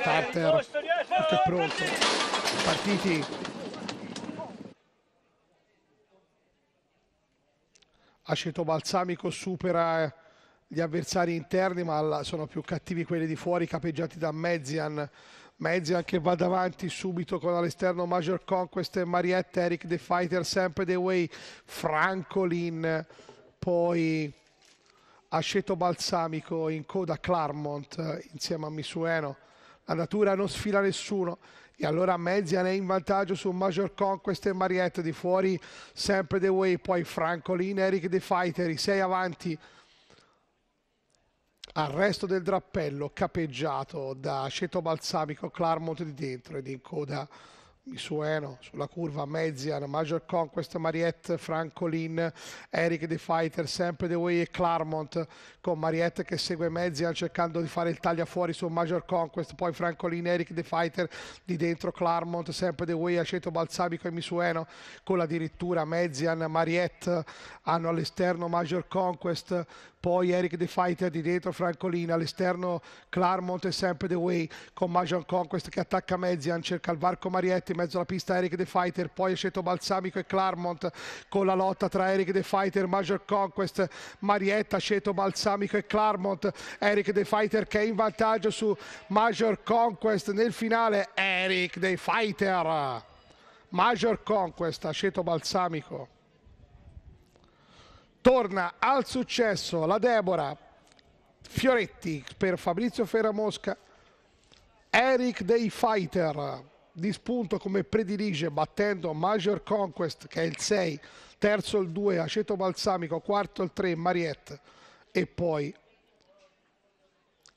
starter tutto è pronto partiti Aceto Balsamico supera eh, gli avversari interni ma sono più cattivi quelli di fuori capeggiati da Mezian Mezian che va davanti subito con all'esterno Major Conquest e Mariette Eric The Fighter sempre The Way Francolin poi Aceto Balsamico in coda Clarmont eh, insieme a Misueno natura non sfila nessuno e allora Mezian è in vantaggio su Major Conquest e Mariette di fuori sempre The Way, poi Francolin, Eric The Fighter, i sei avanti. al resto del drappello capeggiato da Ceto Balsamico, Clarmont di dentro ed in coda Misueno sulla curva Mezian, Major Conquest, Mariette, Francolin, Eric The Fighter, sempre The Way e Clarmont con Mariette che segue Mezian cercando di fare il taglia fuori su Major Conquest, poi Francolin, Eric The Fighter di dentro Clarmont, sempre The Way, Aceto Balsamico e Misueno con addirittura Mezian, Mariette hanno all'esterno Major Conquest, poi Eric The Fighter di dentro Francolin, all'esterno Clarmont e sempre The Way con Major Conquest che attacca Mezian, cerca il varco Mariette in mezzo alla pista Eric the Fighter, poi Sceto Balsamico e Clarmont con la lotta tra Eric the Fighter, Major Conquest, Marietta, Sceto Balsamico e Clarmont, Eric the Fighter che è in vantaggio su Major Conquest nel finale, Eric the Fighter, Major Conquest, Sceto Balsamico. Torna al successo la Debora, Fioretti per Fabrizio Ferramosca, Eric dei Fighter di spunto come predilige battendo Major Conquest che è il 6, terzo il 2, Aceto Balsamico, quarto il 3, Mariette e poi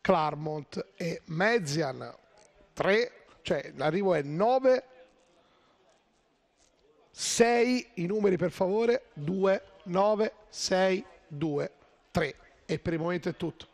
Clarmont e Mezian 3, cioè l'arrivo è 9, 6, i numeri per favore, 2, 9, 6, 2, 3 e per il momento è tutto.